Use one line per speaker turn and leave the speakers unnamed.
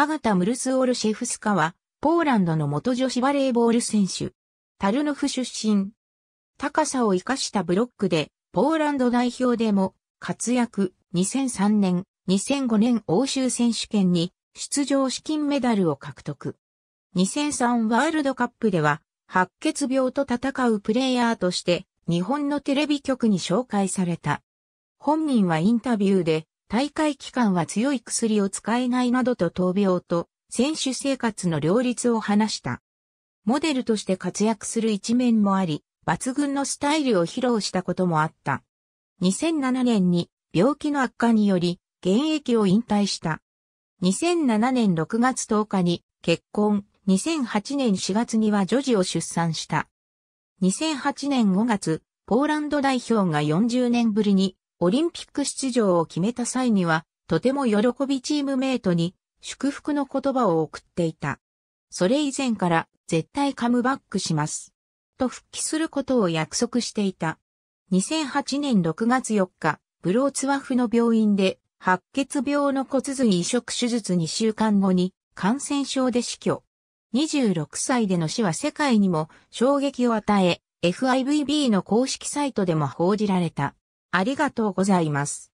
アガタ・ムルスオルシェフスカは、ポーランドの元女子バレーボール選手。タルノフ出身。高さを生かしたブロックで、ポーランド代表でも活躍。2003年、2005年欧州選手権に出場資金メダルを獲得。2003ワールドカップでは、白血病と戦うプレイヤーとして、日本のテレビ局に紹介された。本人はインタビューで、大会期間は強い薬を使えないなどと闘病と選手生活の両立を話した。モデルとして活躍する一面もあり、抜群のスタイルを披露したこともあった。2007年に病気の悪化により現役を引退した。2007年6月10日に結婚、2008年4月には女児を出産した。2008年5月、ポーランド代表が40年ぶりにオリンピック出場を決めた際には、とても喜びチームメイトに祝福の言葉を送っていた。それ以前から絶対カムバックします。と復帰することを約束していた。2008年6月4日、ブローツワフの病院で白血病の骨髄移植手術2週間後に感染症で死去。26歳での死は世界にも衝撃を与え、FIVB の公式サイトでも報じられた。ありがとうご
ざいます。